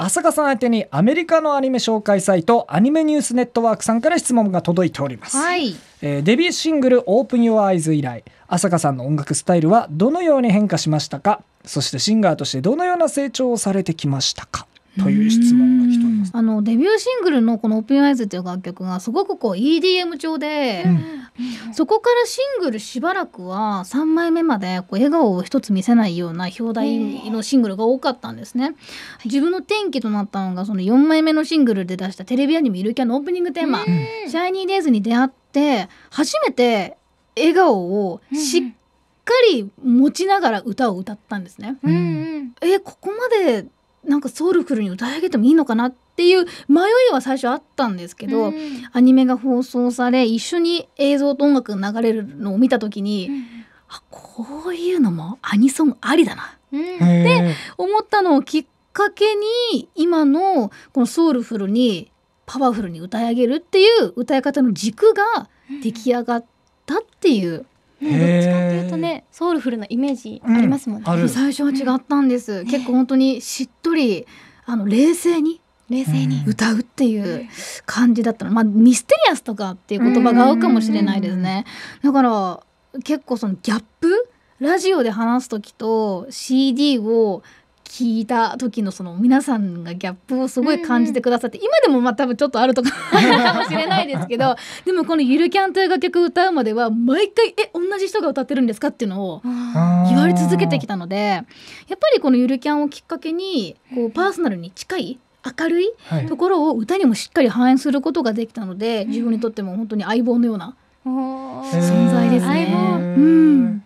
浅香さん宛てにアメリカのアニメ紹介サイトアニメニュースネットワークさんから質問が届いております、はい、えー、デビューシングル「オープン・ヨア・アイズ」以来浅香さんの音楽スタイルはどのように変化しましたかそしてシンガーとしてどのような成長をされてきましたかという質問が来ておりますあのデビューシングルのこの「オープン・アアイズ」という楽曲がすごくこう EDM 調で、うんそこからシングルしばらくは3枚目までこう笑顔を一つ見せないような表題のシングルが多かったんですね、自分の転機となったのがその4枚目のシングルで出したテレビアニメ「イルキャン」のオープニングテーマ「シャイニーデイズ」に出会って初めて笑顔をしっかり持ちながら歌を歌ったんですね。うんうん、えここまでなんかソウルフルに歌い上げてもいいのかなっていう迷いは最初あったんですけど、うん、アニメが放送され一緒に映像と音楽が流れるのを見た時に、うん、あこういうのもアニソンありだな、うん、って思ったのをきっかけに今のこのソウルフルにパワフルに歌い上げるっていう歌い方の軸が出来上がったっていうどっちかっていうとねソウルフルなイメージありますもんね、うん、最初は違ったんです、うん、結構本当にしっとりあの冷静に冷静に歌うっていう感じだったの、まあ、ミステリアスとかっていう言葉が合うかもしれないですね、だから結構そのギャップラジオで話す時と CD を聞いた時のその皆さんがギャップをすごい感じてくださって、うんうん、今でもまあ多分ちょっとあるとかかもしれないですけど でもこの「ゆるキャン」という楽曲歌うまでは毎回「え同じ人が歌ってるんですか?」っていうのを言われ続けてきたのでやっぱりこの「ゆるキャン」をきっかけにこうパーソナルに近い明るいところを歌にもしっかり反映することができたので、はい、自分にとっても本当に相棒のような存在ですね。うん